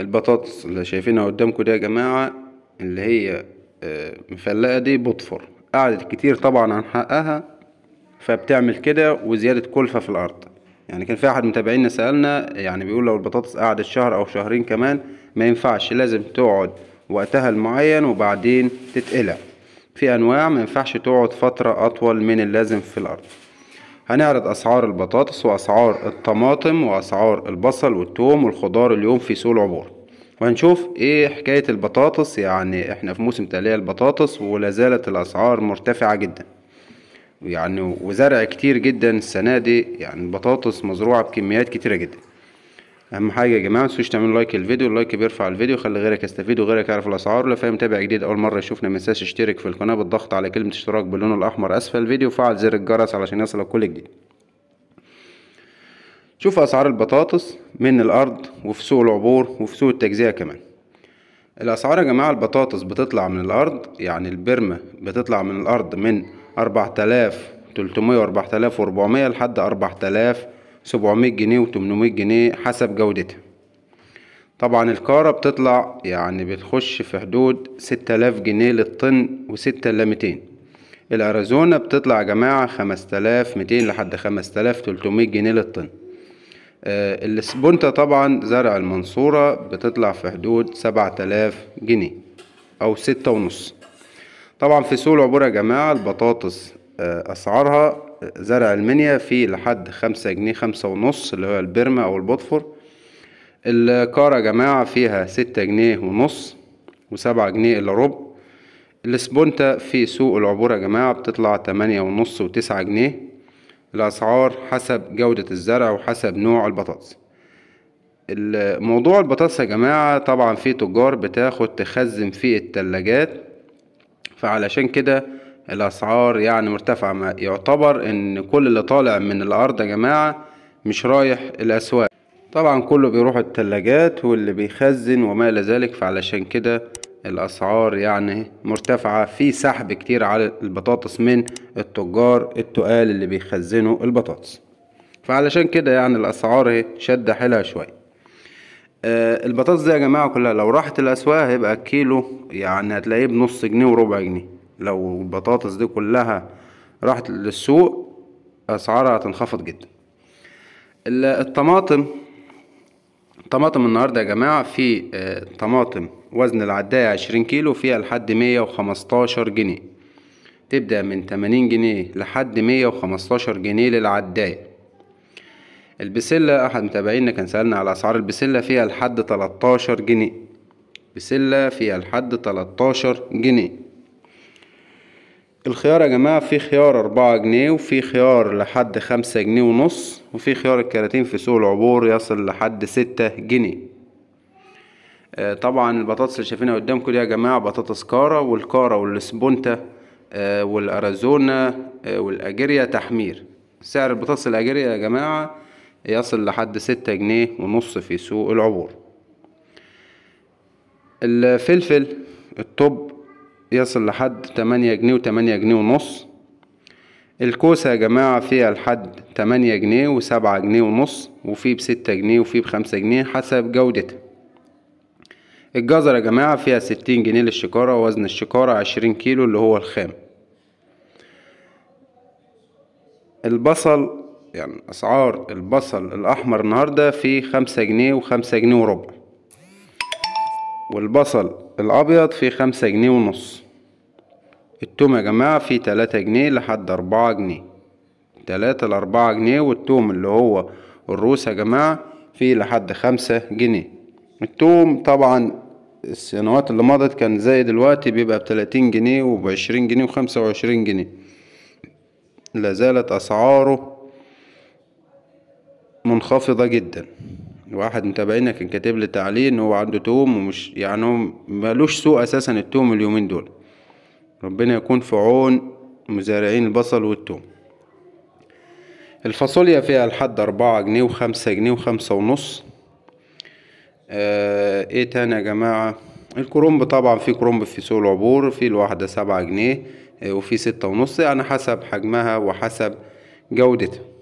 البطاطس اللي شايفينها قدامكم دي يا جماعة اللي هي آه، مفلقة دي بتفر قعدت كتير طبعا عن حقها فبتعمل كده وزيادة كلفة في الأرض يعني كان في أحد متابعينا سألنا يعني بيقول لو البطاطس قعدت شهر أو شهرين كمان ما ينفعش لازم تقعد وقتها المعين وبعدين تتقلع في أنواع ما ينفعش تقعد فترة أطول من اللازم في الأرض هنعرض أسعار البطاطس وأسعار الطماطم وأسعار البصل والثوم والخضار اليوم في سوق العبور وهنشوف ايه حكاية البطاطس يعني احنا في موسم تقليع البطاطس ولا زالت الأسعار مرتفعة جدا يعني وزرع كتير جدا السنة دي يعني البطاطس مزروعة بكميات كتيرة جدا اهم حاجه يا جماعه تنسوش تعملوا لايك للفيديو اللايك بيرفع الفيديو خلي غيرك يستفيد وغيرك يعرف الاسعار ولو فاهم متابع جديد اول مره يشوفنا متنساش اشترك في القناه بالضغط على كلمه اشتراك باللون الاحمر اسفل الفيديو وفعل زر الجرس علشان يصلك كل جديد شوف اسعار البطاطس من الارض وفي سوق العبور وفي سوق التجزئه كمان الاسعار يا جماعه البطاطس بتطلع من الارض يعني البرمه بتطلع من الارض من 4300 و 4400 لحد 4000 700 جنيه و800 جنيه حسب جودتها طبعا الكارة بتطلع يعني بتخش في حدود 6000 جنيه للطن و متين الاريزونا بتطلع يا جماعة 5200 لحد 5300 جنيه للطن آه السبونتا طبعا زرع المنصورة بتطلع في حدود 7000 جنيه او ستة ونص طبعا في سوق العبور يا جماعة البطاطس آه اسعارها زرع المنيا فيه لحد خمسة جنيه خمسة ونص اللي هو البرمة أو البوتفور الكارة يا جماعة فيها ستة جنيه ونص وسبعة جنيه إلا ربع السبونتا في سوق العبور يا جماعة بتطلع تمانية ونص وتسعة جنيه الأسعار حسب جودة الزرع وحسب نوع البطاطس موضوع البطاطس يا جماعة طبعا في تجار بتاخد تخزن في التلاجات فعلشان كده الأسعار يعني مرتفعة ما يعتبر إن كل اللي طالع من الأرض يا جماعة مش رايح الأسواق طبعا كله بيروح التلاجات واللي بيخزن وما إلى ذلك فعلشان كده الأسعار يعني مرتفعة في سحب كتير على البطاطس من التجار التقال اللي بيخزنوا البطاطس فعلشان كده يعني الأسعار إيه، شد حيلها شوية آه، البطاطس دي يا جماعة كلها لو راحت الأسواق هيبقى الكيلو يعني هتلاقيه بنص جنيه وربع جنيه لو البطاطس دي كلها راحت للسوق اسعارها هتنخفض جدا الطماطم طماطم النهاردة يا جماعة في آه، طماطم وزن العداية عشرين كيلو فيها لحد مية وخمستاشر جنيه تبدأ من تمانين جنيه لحد مية وخمستاشر جنيه للعداية البسلة أحد متابعينا كان سألنا على أسعار البسلة فيها لحد تلتاشر جنيه بسلة فيها لحد تلتاشر جنيه الخيار يا جماعة في خيار أربعة جنيه وفي خيار لحد خمسة جنيه ونص وفي خيار الكراتين في سوق العبور يصل لحد ستة جنيه آه، طبعا البطاطس اللي شايفينها قدامكم دي يا جماعة بطاطس كارا والكارا والسبونتا آه، والأرازونا آه، والاجيريا والأجريا تحمير سعر البطاطس الأجريا يا جماعة يصل لحد ستة جنيه ونص في سوق العبور الفلفل الطب يصل لحد تمانية جنيه و 8 جنيه ونص الكوسة يا جماعة فيها لحد تمانية جنيه وسبعة جنيه ونص وفي بستة جنيه وفي بخمسة جنيه حسب جودتها الجزر يا جماعة فيها ستين جنيه للشكارة وزن الشكارة عشرين كيلو اللي هو الخام البصل يعني أسعار البصل الأحمر النهاردة في خمسة جنيه وخمسة جنيه وربع والبصل الأبيض في خمسة جنيه ونص التوم يا جماعة في تلاتة جنيه لحد أربعة جنيه تلاتة لأربعة جنيه والتوم اللي هو الروس يا جماعة في لحد خمسة جنيه التوم طبعا السنوات اللي مضت كان زي دلوقتي بيبقى بتلاتين جنيه وبعشرين جنيه وخمسة وعشرين جنيه لازالت أسعاره منخفضة جدا واحد متابعينا كان كاتب لي تعليق ان هو عنده توم ومش يعني هو مالوش سوق اساسا التوم اليومين دول ربنا يكون في عون مزارعين البصل والتوم الفاصوليا فيها لحد أربعة جنيه وخمسة جنيه وخمسة ونص آه ايه تاني يا جماعة الكرنب طبعا في كرنب في سوق العبور في الواحدة سبعة جنيه آه، وفي ستة ونص يعني حسب حجمها وحسب جودتها